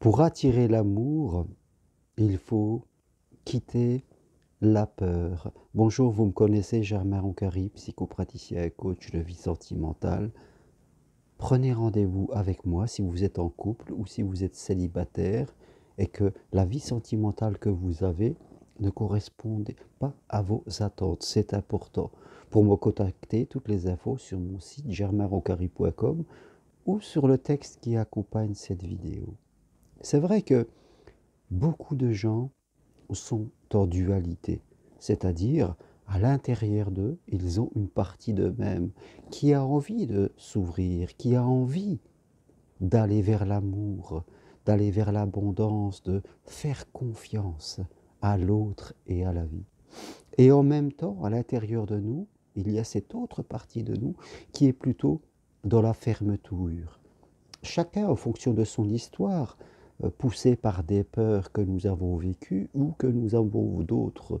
Pour attirer l'amour, il faut quitter la peur. Bonjour, vous me connaissez, Germain Roncari, psychopraticien et coach de vie sentimentale. Prenez rendez-vous avec moi si vous êtes en couple ou si vous êtes célibataire et que la vie sentimentale que vous avez ne correspond pas à vos attentes. C'est important. Pour me contacter, toutes les infos sur mon site germainroncari.com ou sur le texte qui accompagne cette vidéo. C'est vrai que beaucoup de gens sont en dualité, c'est-à-dire à l'intérieur d'eux, ils ont une partie d'eux-mêmes qui a envie de s'ouvrir, qui a envie d'aller vers l'amour, d'aller vers l'abondance, de faire confiance à l'autre et à la vie. Et en même temps, à l'intérieur de nous, il y a cette autre partie de nous qui est plutôt dans la fermeture. Chacun, en fonction de son histoire, euh, poussés par des peurs que nous avons vécues ou que nous avons d'autres,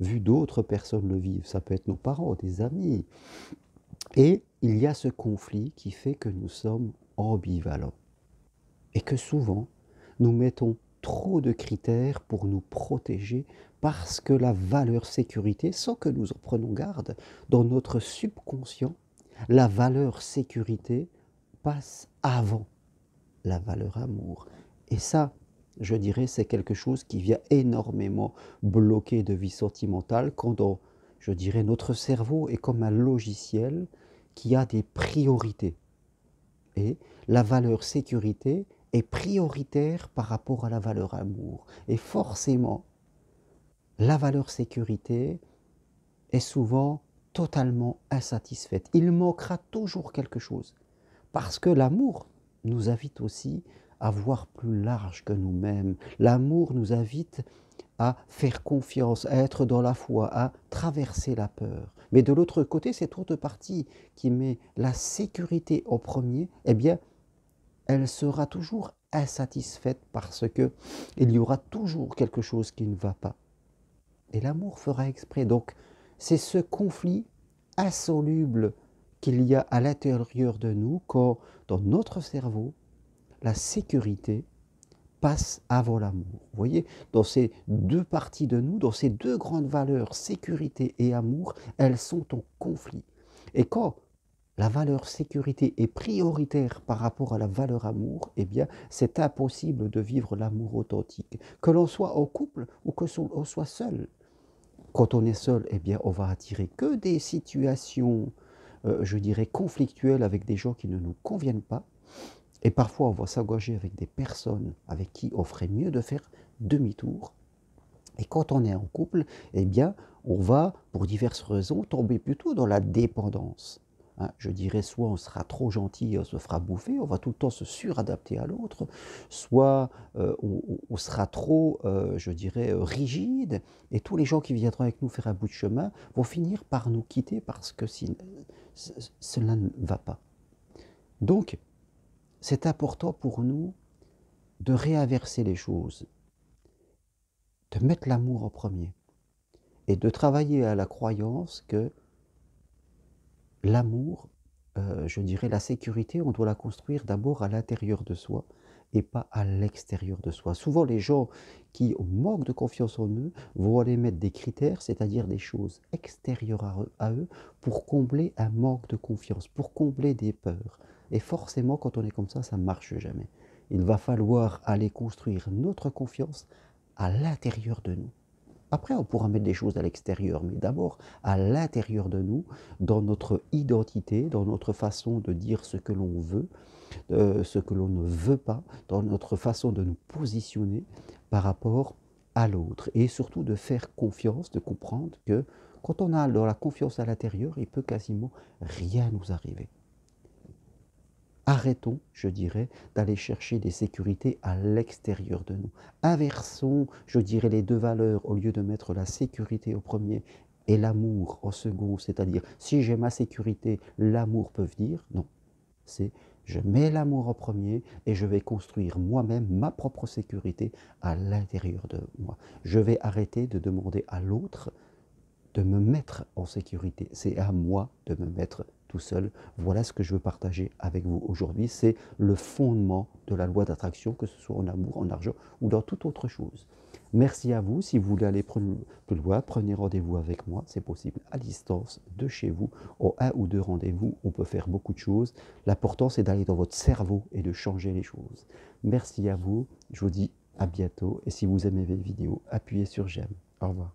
vu d'autres personnes le vivre. Ça peut être nos parents, des amis. Et il y a ce conflit qui fait que nous sommes ambivalents. Et que souvent, nous mettons trop de critères pour nous protéger parce que la valeur sécurité, sans que nous en prenions garde, dans notre subconscient, la valeur sécurité passe avant la valeur amour et ça, je dirais, c'est quelque chose qui vient énormément bloquer de vie sentimentale quand je dirais, notre cerveau est comme un logiciel qui a des priorités. Et la valeur sécurité est prioritaire par rapport à la valeur amour. Et forcément, la valeur sécurité est souvent totalement insatisfaite. Il manquera toujours quelque chose. Parce que l'amour nous invite aussi à voir plus large que nous-mêmes. L'amour nous invite à faire confiance, à être dans la foi, à traverser la peur. Mais de l'autre côté, cette autre partie qui met la sécurité au premier, eh bien, elle sera toujours insatisfaite parce que il y aura toujours quelque chose qui ne va pas. Et l'amour fera exprès. Donc, c'est ce conflit insoluble qu'il y a à l'intérieur de nous, quand dans notre cerveau, la sécurité passe avant l'amour. Vous voyez, dans ces deux parties de nous, dans ces deux grandes valeurs, sécurité et amour, elles sont en conflit. Et quand la valeur sécurité est prioritaire par rapport à la valeur amour, eh bien, c'est impossible de vivre l'amour authentique. Que l'on soit en couple ou que l'on soit seul. Quand on est seul, eh bien, on va attirer que des situations euh, je dirais, conflictuel avec des gens qui ne nous conviennent pas. Et parfois, on va s'engager avec des personnes avec qui on ferait mieux de faire demi-tour. Et quand on est en couple, eh bien, on va, pour diverses raisons, tomber plutôt dans la dépendance. Hein, je dirais soit on sera trop gentil et on se fera bouffer, on va tout le temps se suradapter à l'autre, soit euh, on, sera trop, euh, je dirais, euh, rigide, et tous les gens qui viendront avec nous faire un bout de chemin vont finir par nous quitter parce que si, cela ne va pas. Donc, c'est important pour nous de réinverser les choses, de mettre l'amour en premier, et de travailler à la croyance que l'amour, euh, je dirais la sécurité, on doit la construire d'abord à l'intérieur de soi et pas à l'extérieur de soi. Souvent, les gens qui manquent de confiance en eux vont aller mettre des critères, c'est-à-dire des choses extérieures à à eux, pour combler un manque de confiance, pour combler des peurs. Et forcément, quand on est comme ça, ça ne marche jamais. Il va falloir aller construire notre confiance à l'intérieur de nous. Après, on pourra mettre des choses à l'extérieur, mais d'abord à l'intérieur de nous, dans notre identité, dans notre façon de dire ce que l'on veut, euh, ce que l'on ne veut pas, dans notre façon de nous positionner par rapport à l'autre. Et surtout de faire confiance, de comprendre que quand on a la confiance à l'intérieur, il peut quasiment rien nous arriver. Arrêtons, je dirais, d'aller chercher des sécurités à l'extérieur de nous. Inversons, je dirais, les deux valeurs au lieu de mettre la sécurité au premier et l'amour au second. C'est-à-dire, si j'ai ma sécurité, l'amour peut venir. Non, c'est je mets l'amour au premier et je vais construire moi-même ma propre sécurité à l'intérieur de moi. Je vais arrêter de demander à l'autre de me mettre en sécurité. C'est à moi de me mettre tout seul. Voilà ce que je veux partager avec vous aujourd'hui. C'est le fondement de la loi d'attraction, que ce soit en amour, en argent ou dans toute autre chose. Merci à vous. Si vous voulez aller plus loin, prenez rendez-vous avec moi. C'est possible à distance, de chez vous. Au un ou deux rendez-vous, on peut faire beaucoup de choses. L'important, c'est d'aller dans votre cerveau et de changer les choses. Merci à vous. Je vous dis à bientôt. Et si vous aimez mes vidéos, appuyez sur j'aime. Au revoir.